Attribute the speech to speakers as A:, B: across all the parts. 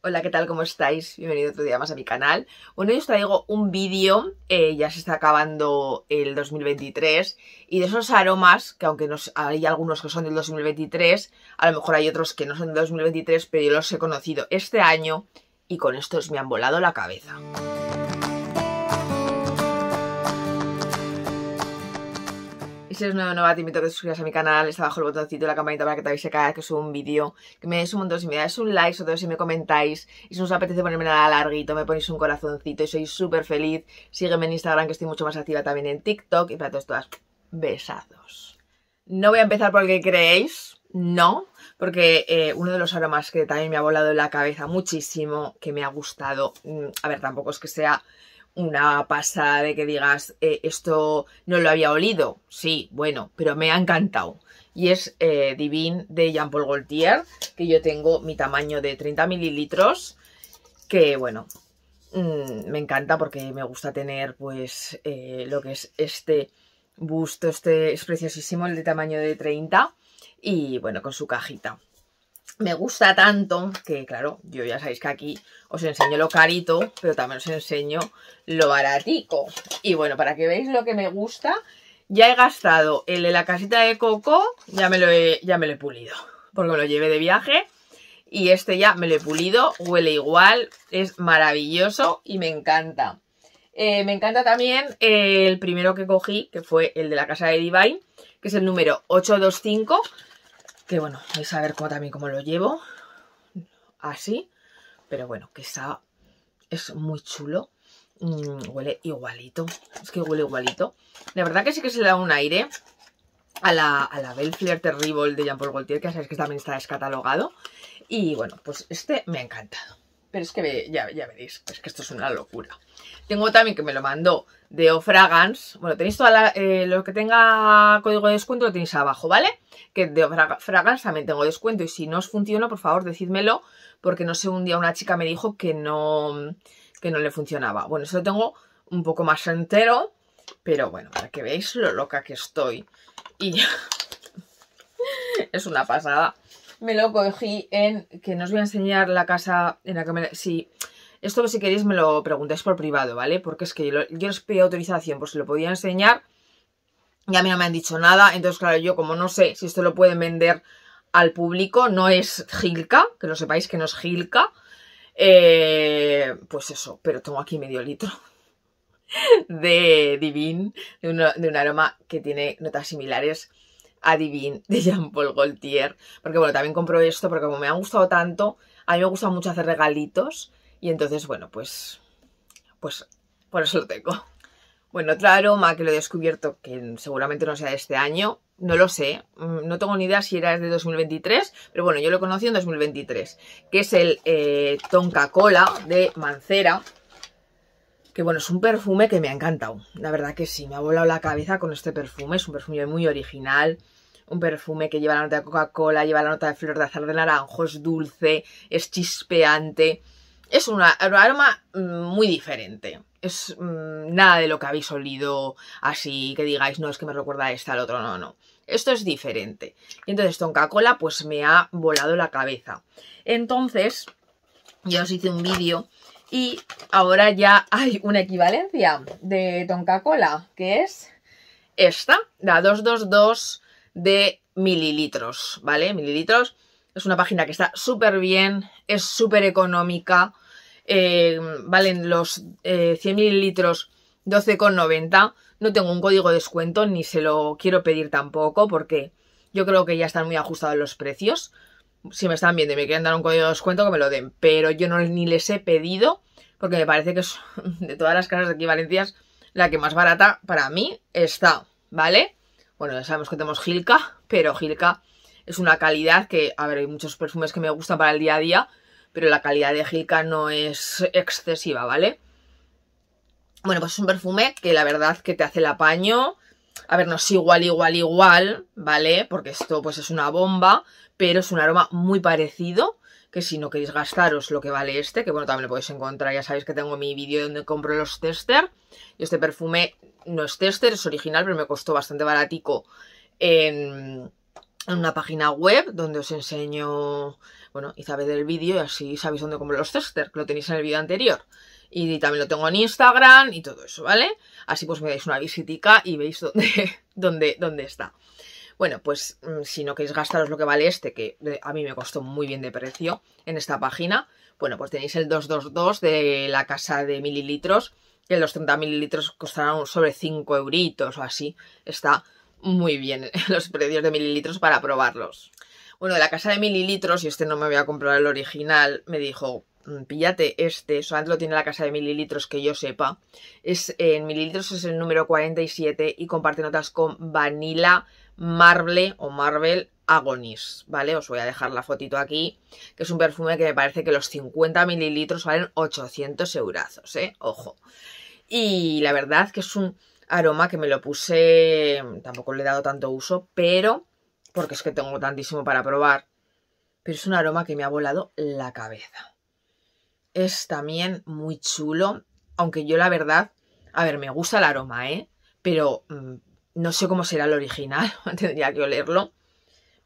A: Hola, ¿qué tal? ¿Cómo estáis? Bienvenido otro día más a mi canal. Bueno, hoy os traigo un vídeo, eh, ya se está acabando el 2023, y de esos aromas, que aunque hay algunos que son del 2023, a lo mejor hay otros que no son del 2023, pero yo los he conocido este año y con estos me han volado la cabeza. si eres nuevo, nueva, te invito a que te suscribas a mi canal. Está abajo el botoncito de la campanita para que te avise cada vez que subo un vídeo. Que me des un montón, si me dais un like, sobre todo si me comentáis. Y si os apetece ponerme nada larguito, me ponéis un corazoncito y sois súper feliz. Sígueme en Instagram, que estoy mucho más activa también en TikTok. Y para todos, todas, besazos. No voy a empezar por el que creéis, no, porque eh, uno de los aromas que también me ha volado en la cabeza muchísimo, que me ha gustado, mm, a ver, tampoco es que sea una pasada de que digas, eh, esto no lo había olido. Sí, bueno, pero me ha encantado. Y es eh, Divin Divine de Jean Paul Gaultier, que yo tengo mi tamaño de 30 mililitros, que bueno, mm, me encanta porque me gusta tener pues eh, lo que es este busto, este es preciosísimo, el de tamaño de 30, y bueno, con su cajita me gusta tanto que, claro, yo ya sabéis que aquí os enseño lo carito, pero también os enseño lo baratico. Y bueno, para que veáis lo que me gusta, ya he gastado el de la casita de coco, ya me lo he, ya me pulido, porque lo llevé de viaje. Y este ya me lo he pulido, huele igual, es maravilloso y me encanta. Eh, me encanta también eh, el primero que cogí, que fue el de la casa de Divine, que es el número 825, que bueno, vais a ver también cómo lo llevo, así, pero bueno, que está, es muy chulo, mm, huele igualito, es que huele igualito, la verdad que sí que se le da un aire a la, a la Belle Terrible de Jean Paul Gaultier, que ya sabéis que también está descatalogado, y bueno, pues este me ha encantado. Pero es que ya, ya, veréis, es que esto es una locura. Tengo también que me lo mandó de Ofragans. Bueno, tenéis todo eh, lo que tenga código de descuento lo tenéis abajo, ¿vale? Que de Ofragans también tengo descuento. Y si no os funciona, por favor, decídmelo. Porque no sé, un día una chica me dijo que no, que no le funcionaba. Bueno, eso lo tengo un poco más entero. Pero bueno, para que veáis lo loca que estoy. Y es una pasada me lo cogí en... que nos voy a enseñar la casa en la cámara, Sí, esto si queréis me lo preguntáis por privado, ¿vale? Porque es que yo, les os pedí autorización, por si lo podía enseñar y a mí no me han dicho nada. Entonces, claro, yo como no sé si esto lo pueden vender al público, no es Gilka, que lo sepáis que no es Gilka. Eh, pues eso, pero tomo aquí medio litro de Divin, de un aroma que tiene notas similares Adivine de Jean-Paul Gaultier. Porque bueno, también compro esto porque como me ha gustado tanto, a mí me gusta mucho hacer regalitos. Y entonces, bueno, pues, pues por eso lo tengo. Bueno, otro aroma que lo he descubierto, que seguramente no sea de este año, no lo sé, mm, no tengo ni idea si era de 2023, pero bueno, yo lo conocí en 2023, que es el eh, Tonka Cola de Mancera que bueno, es un perfume que me ha encantado, la verdad que sí, me ha volado la cabeza con este perfume, es un perfume muy original, un perfume que lleva la nota de Coca-Cola, lleva la nota de flor de azar de naranjo, es dulce, es chispeante, es un aroma mm, muy diferente, es mm, nada de lo que habéis olido así, que digáis, no, es que me recuerda a esta, al otro, no, no. Esto es diferente. Y entonces Tonka Cola pues me ha volado la cabeza. Entonces, ya os hice un vídeo y ahora ya hay una equivalencia de Tonka-Cola, que es esta, la 222 de mililitros, ¿vale? Mililitros. Es una página que está súper bien, es súper económica. Eh, valen los 100 eh, mililitros 12,90. No tengo un código de descuento ni se lo quiero pedir tampoco porque yo creo que ya están muy ajustados los precios si me están viendo y me quieren dar un código de descuento, que me lo den. Pero yo no ni les he pedido, porque me parece que es de todas las casas de equivalencias, la que más barata para mí está, ¿vale? Bueno, ya sabemos que tenemos Gilka, pero Gilka es una calidad que, a ver, hay muchos perfumes que me gustan para el día a día, pero la calidad de Gilka no es excesiva, ¿vale? Bueno, pues es un perfume que la verdad que te hace el apaño. A ver, no es igual, igual, igual, ¿vale? Porque esto pues es una bomba, pero es un aroma muy parecido que si no queréis gastaros lo que vale este, que bueno, también lo podéis encontrar, ya sabéis que tengo mi vídeo donde compro los tester, y este perfume no es tester, es original, pero me costó bastante baratico en, una página web donde os enseño, bueno, y sabéis del vídeo y así sabéis dónde compro los tester, que lo tenéis en el vídeo anterior. Y, también lo tengo en Instagram y todo eso, ¿vale? Así pues me dais una visitica y veis dónde, dónde, dónde está. Bueno, pues mm, si no queréis gastaros lo que vale este, que eh, a mí me costó muy bien de precio en esta página, bueno, pues tenéis el 222 de la casa de mililitros, que los 30 mililitros costarán sobre 5 euritos o así. Está muy bien los precios de mililitros para probarlos. Bueno, de la casa de mililitros, y este no me voy a comprar el original, me dijo, mm, píllate este, solamente lo tiene la casa de mililitros que yo sepa. Es, en mililitros es el número 47 y comparte notas con Vanilla Marble o Marvel Agonis, ¿vale? Os voy a dejar la fotito aquí, que es un perfume que me parece que los 50 mililitros valen 800 eurazos, ¿eh? Ojo. Y la verdad que es un aroma que me lo puse, tampoco le he dado tanto uso, pero, porque es que tengo tantísimo para probar, pero es un aroma que me ha volado la cabeza. Es también muy chulo, aunque yo la verdad, a ver, me gusta el aroma, ¿eh? Pero mm, no sé cómo será el original, tendría que olerlo.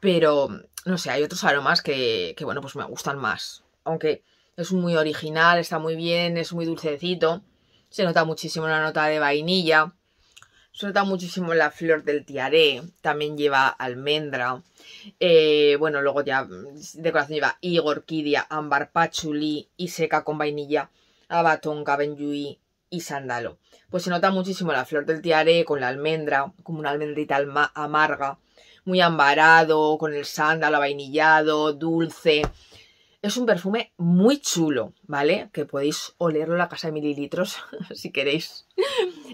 A: Pero, no sé, hay otros aromas que, que, bueno, pues me gustan más. Aunque es muy original, está muy bien, es muy dulcecito. Se nota muchísimo la nota de vainilla. Se nota muchísimo la flor del tiaré. También lleva almendra. Eh, bueno, luego ya mm, decoración lleva higo, orquídea, ámbar, pachulí y seca con vainilla, abatón, cabenjuí, y sándalo. Pues se nota muchísimo la flor del tiare con la almendra, como una almendrita amarga, muy ambarado, con el sándalo vainillado, dulce. Es un perfume muy chulo, ¿vale? Que podéis olerlo en la casa de mililitros si queréis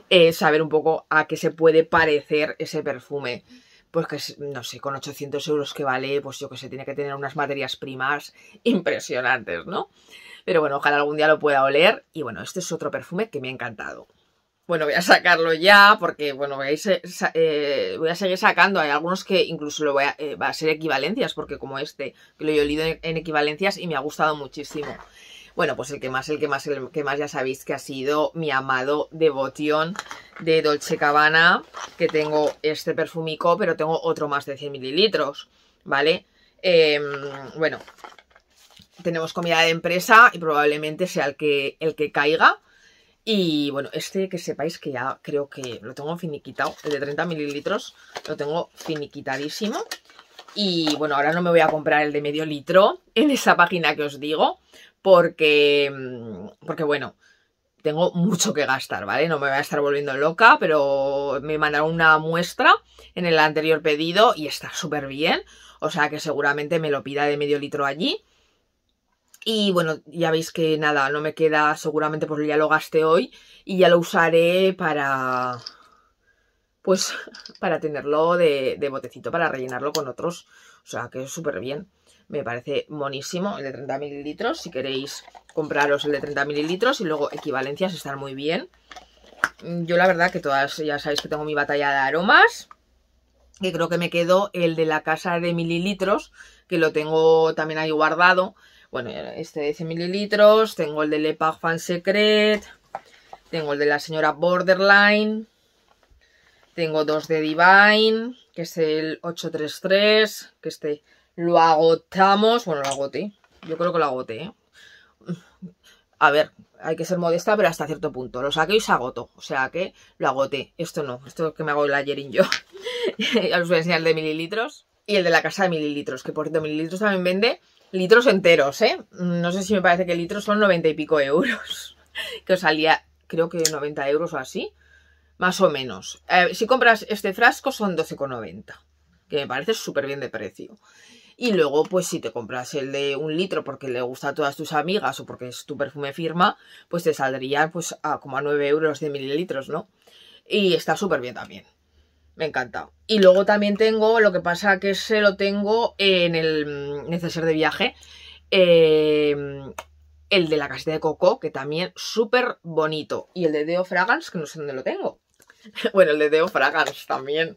A: eh, saber un poco a qué se puede parecer ese perfume. Pues que, no sé, con 800 euros que vale, pues yo que sé, tiene que tener unas materias primas impresionantes, ¿no? Pero bueno, ojalá algún día lo pueda oler. Y bueno, este es otro perfume que me ha encantado. Bueno, voy a sacarlo ya porque, bueno, voy a, eh, voy a seguir sacando. Hay algunos que incluso lo voy a, eh, va a ser equivalencias, porque como este, lo he olido en, equivalencias y me ha gustado muchísimo. Bueno, pues el que más, el que más, el que más ya sabéis que ha sido mi amado Devotion de Dolce Cabana, que tengo este perfumico, pero tengo otro más de 100 mililitros, ¿vale? Em, bueno, tenemos comida de empresa y probablemente sea el que, el que caiga. Y bueno, este que sepáis que ya creo que lo tengo finiquitado, el de 30 mililitros, lo tengo finiquitadísimo. Y bueno, ahora no me voy a comprar el de medio litro en esa página que os digo, porque, mm, porque bueno, tengo mucho que gastar, ¿vale? No me voy a estar volviendo loca, pero me mandaron una muestra en el anterior pedido y está súper bien. O sea que seguramente me lo pida de medio litro allí. Y bueno, ya veis que nada, no me queda, seguramente pues ya lo gasté hoy y ya lo usaré para, pues, para tenerlo de, botecito, para rellenarlo con otros. O sea, que es súper bien. Me parece monísimo el de 30 mililitros. Si queréis compraros el de 30 mililitros y luego equivalencias están muy bien. Mm, yo la verdad que todas, ya sabéis que tengo mi batalla de aromas que creo que me quedó el de la casa de mililitros, que lo tengo también ahí guardado, bueno, este de 100 mililitros, tengo el de Le Pag Fan Secret, tengo el de la señora Borderline, tengo dos de Divine, que es el 833, que este lo agotamos, bueno, lo agoté, yo creo que lo agoté, ¿eh? A ver, hay que ser modesta, pero hasta cierto punto. Lo saqué y se agotó. O sea que lo agoté. Esto no, esto es que me hago el ayerín yo. ya os voy a enseñar el de mililitros. Y el de la casa de mililitros, que por cierto, mililitros también vende litros enteros, ¿eh? No sé si me parece que litros son 90 y pico euros, que os salía creo que 90 euros o así, más o menos. Eh, si compras este frasco son 12,90, que me parece súper bien de precio. Y luego, pues si te compras el de un litro porque le gusta a todas tus amigas o porque es tu perfume firma, pues te saldría pues a como a 9 euros de mililitros, ¿no? Y está súper bien también me encanta. Y luego también tengo, lo que pasa que se lo tengo en el mm, neceser de viaje, em, el de la casita de Coco, que también súper bonito. Y el de Deo Fragans, que no sé dónde lo tengo. Bueno, el de Deo Fragans también,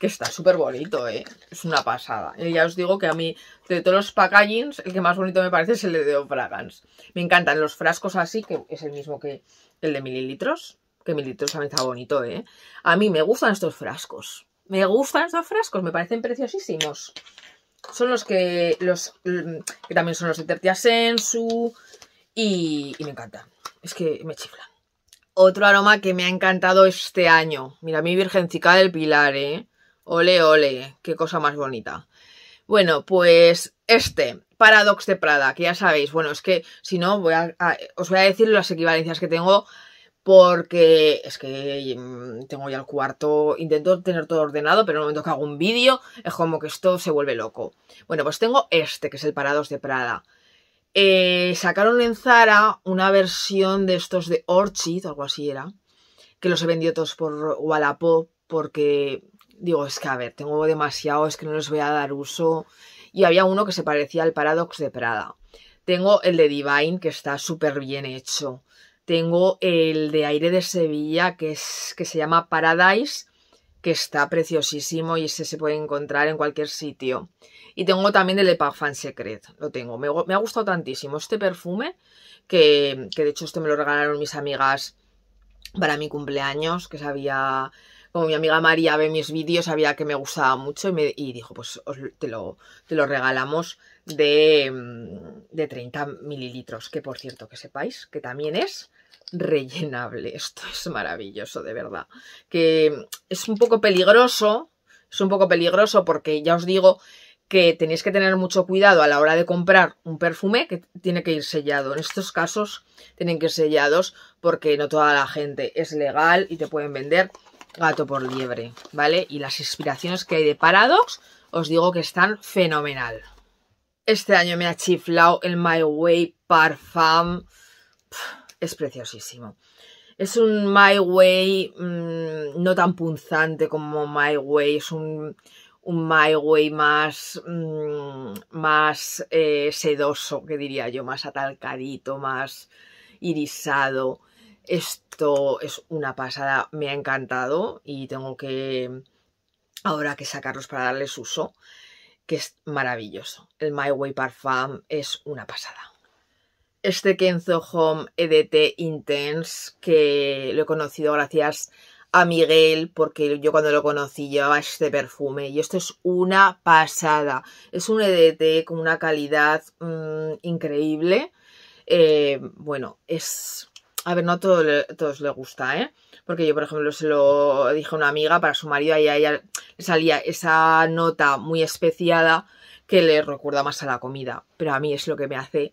A: que está súper bonito, ¿eh? Es una pasada. Y ya os digo que a mí, de todos los packagings, el que más bonito me parece es el de Deo Fragans. Me encantan los frascos así, que es el mismo que el de mililitros que mil también está bonito, ¿eh? A mí me gustan estos frascos. Me gustan estos frascos, me parecen preciosísimos. Son los que, los, mm, que también son los de Tertia Sensu y, me encantan. Es que me chiflan. Otro aroma que me ha encantado este año. Mira, mi virgencica del Pilar, ¿eh? Ole, ole, qué cosa más bonita. Bueno, pues este, Paradox de Prada, que ya sabéis, bueno, es que si no, voy os voy a decir las equivalencias que tengo porque es que mm, tengo ya el cuarto, intento tener todo ordenado, pero en el momento que hago un vídeo es como que esto se vuelve loco. Bueno, pues tengo este, que es el Paradox de Prada. Eh, sacaron en Zara una versión de estos de Orchid, algo así era, que los he vendido todos por Wallapop, porque digo, es que a ver, tengo demasiado, es que no les voy a dar uso. Y había uno que se parecía al Paradox de Prada. Tengo el de Divine, que está súper bien hecho tengo el de aire de Sevilla, que, es, que se llama Paradise, que está preciosísimo y ese se puede encontrar en cualquier sitio. Y tengo también el de Parfum Secret, lo tengo. Me, ha gustado tantísimo este perfume, que, que de hecho este me lo regalaron mis amigas para mi cumpleaños, que sabía como mi amiga María ve mis vídeos, sabía que me gustaba mucho y, me, dijo, pues te, lo, te, lo, regalamos de, de 30 mililitros, que por cierto, que sepáis que también es rellenable. Esto es maravilloso, de verdad. Que es un poco peligroso, es un poco peligroso porque ya os digo que tenéis que tener mucho cuidado a la hora de comprar un perfume que tiene que ir sellado. En estos casos tienen que ir sellados porque no toda la gente es legal y te pueden vender gato por liebre, ¿vale? Y las inspiraciones que hay de Paradox os digo que están fenomenal. Este año me ha chiflado el My Way Parfum es preciosísimo. Es un My Way mm, no tan punzante como My Way, es un, My Way más, mm, más eh, sedoso, que diría yo, más atalcadito, más irisado. Esto es una pasada, me ha encantado y tengo que ahora que sacarlos para darles uso, que es maravilloso. El My Way Parfum es una pasada este Kenzo Home EDT Intense que lo he conocido gracias a Miguel porque yo cuando lo conocí llevaba este perfume y esto es una pasada. Es un EDT con una calidad mm, increíble. Eh, bueno, es... A ver, no a todos les gusta, ¿eh? Porque yo, por ejemplo, se lo dije a una amiga para su marido y a ella le salía esa nota muy especiada que le recuerda más a la comida. Pero a mí es lo que me hace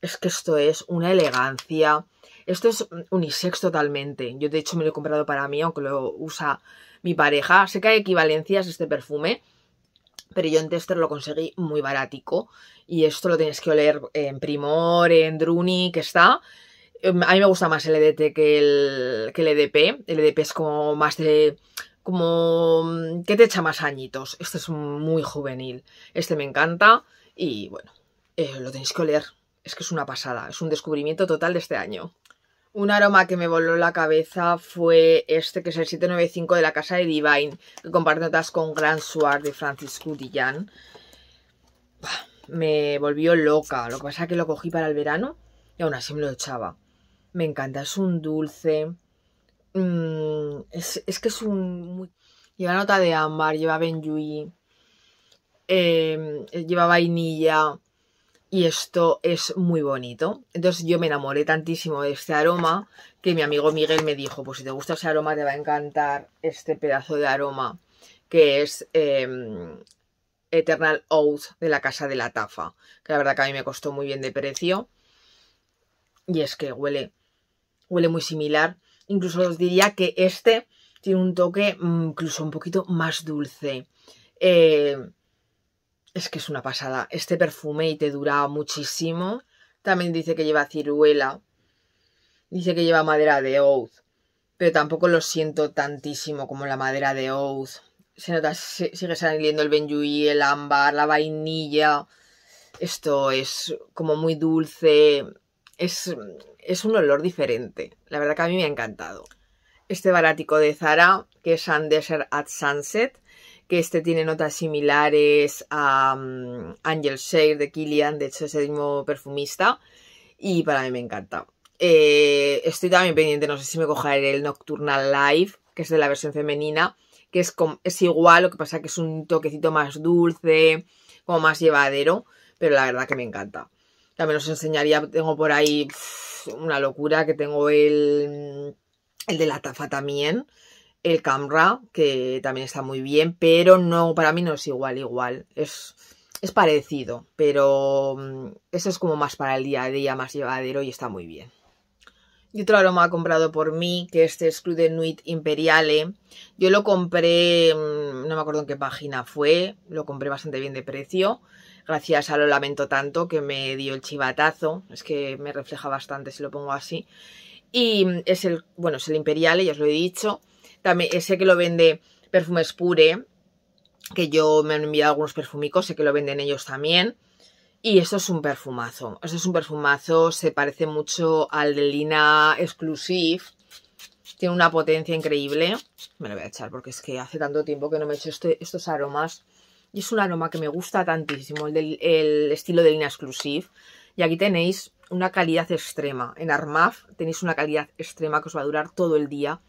A: es que esto es una elegancia. Esto es unisex totalmente. Yo de hecho me lo he comprado para mí, aunque lo usa mi pareja. Sé que hay equivalencias este perfume, pero yo en Tester lo conseguí muy barático. Y esto lo tenéis que oler en Primor, en Druni, que está. Em, a mí me gusta más el EDT que el, que EDP. El EDP e es como más de... como... Mm, que te echa más añitos. Este es muy juvenil. Este me encanta y bueno, eh, lo tenéis que oler es que es una pasada, es un descubrimiento total de este año. Un aroma que me voló la cabeza fue este, que es el 795 de la casa de Divine, que comparte notas con Grand Soir de Francis Cudillan. Me volvió loca, lo que pasa es que lo cogí para el verano y aún así me lo echaba. Me encanta, es un dulce, mm, es, es, que es un... lleva nota de ámbar, lleva benjuí, eh, lleva vainilla, y esto es muy bonito. Entonces yo me enamoré tantísimo de este aroma que mi amigo Miguel me dijo, pues si te gusta ese aroma te va a encantar este pedazo de aroma que es em, Eternal Oath de la Casa de la Tafa, que la verdad que a mí me costó muy bien de precio. Y es que huele, huele muy similar. Incluso os diría que este tiene un toque mm, incluso un poquito más dulce. Eh, es que es una pasada. Este perfume y te dura muchísimo. También dice que lleva ciruela. Dice que lleva madera de oud. Pero tampoco lo siento tantísimo como la madera de oud. Se nota, sigue saliendo el benjuí, el ámbar, la vainilla. Esto es como muy dulce. Es, es un olor diferente. La verdad que a mí me ha encantado. Este barático de Zara, que es Sun Desert at Sunset, que este tiene notas similares a mm, Angel Share de Killian, de hecho es el mismo perfumista, y para mí me encanta. Eh, estoy también pendiente, no sé si me cogeré el Nocturnal Life que es de la versión femenina, que es, es igual, lo que pasa que es un toquecito más dulce, como más llevadero, pero la verdad que me encanta. También os enseñaría, tengo por ahí una locura, que tengo el, el de la tafa también, el Camra, que también está muy bien, pero no, para mí no es igual, igual. Es, es parecido, pero mm, eso es como más para el día a día, más llevadero y está muy bien. Y otro aroma comprado por mí, que este es The Nuit Imperiale. Yo lo compré, mm, no me acuerdo en qué página fue, lo compré bastante bien de precio. Gracias a lo lamento tanto que me dio el chivatazo, es que me refleja bastante si lo pongo así. Y mm, es el, bueno, es el Imperiale, ya os lo he dicho. También ese que lo vende Perfumes Pure, que yo me han enviado algunos perfumicos, sé que lo venden ellos también. Y esto es un perfumazo. Esto es un perfumazo, se parece mucho al de Lina Exclusive. Tiene una potencia increíble. Me lo voy a echar porque es que hace tanto tiempo que no me he hecho este, estos aromas. Y es un aroma que me gusta tantísimo, el, el estilo de Lina Exclusive. Y aquí tenéis una calidad extrema. En Armaf tenéis una calidad extrema que os va a durar todo el día.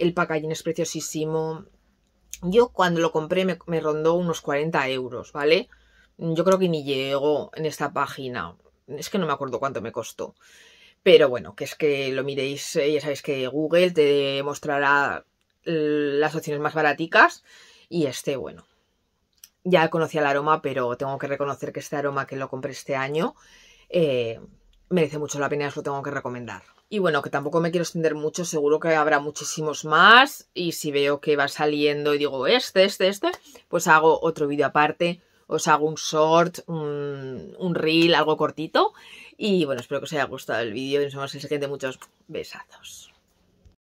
A: El packaging es preciosísimo. Yo cuando lo compré me, rondó unos 40 euros, ¿vale? Yo creo que ni llegó en esta página. Es que no me acuerdo cuánto me costó. Pero bueno, que es que lo miréis, eh, ya sabéis que Google te mostrará mm, las opciones más baraticas y este, bueno, ya conocía el aroma, pero tengo que reconocer que este aroma que lo compré este año eh, merece mucho la pena os lo tengo que recomendar. Y bueno, que tampoco me quiero extender mucho, seguro que habrá muchísimos más. Y si veo que va saliendo y digo este, este, este, pues hago otro vídeo aparte. Os hago un short, un, un reel, algo cortito. Y bueno, espero que os haya gustado el vídeo y nos vemos en el siguiente. Muchos besazos.